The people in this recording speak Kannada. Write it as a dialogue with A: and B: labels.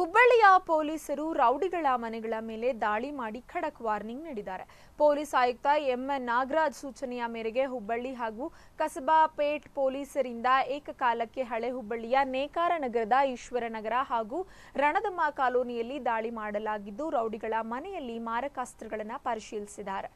A: ಹುಬ್ಬಳ್ಳಿಯ ಪೊಲೀಸರು ರೌಡಿಗಳ ಮನೆಗಳ ಮೇಲೆ ದಾಳಿ ಮಾಡಿ ಖಡಕ್ ವಾರ್ನಿಂಗ್ ನೀಡಿದ್ದಾರೆ ಪೊಲೀಸ್ ಆಯುಕ್ತ ಎಂಎನ್ ನಾಗರಾಜ್ ಸೂಚನೆಯ ಮೇರೆಗೆ ಹುಬ್ಬಳ್ಳಿ ಹಾಗೂ ಕಸಬಾ ಪೇಟ್ ಪೊಲೀಸರಿಂದ ಏಕಕಾಲಕ್ಕೆ ಹಳೆ ಹುಬ್ಬಳ್ಳಿಯ ನೇಕಾರ ನಗರದ ಈಶ್ವರನಗರ ಹಾಗೂ ರಣದಮ್ಮ ಕಾಲೋನಿಯಲ್ಲಿ ದಾಳಿ ಮಾಡಲಾಗಿದ್ದು ರೌಡಿಗಳ ಮನೆಯಲ್ಲಿ ಮಾರಕಾಸ್ತ್ರಗಳನ್ನು
B: ಪರಿಶೀಲಿಸಿದ್ದಾರೆ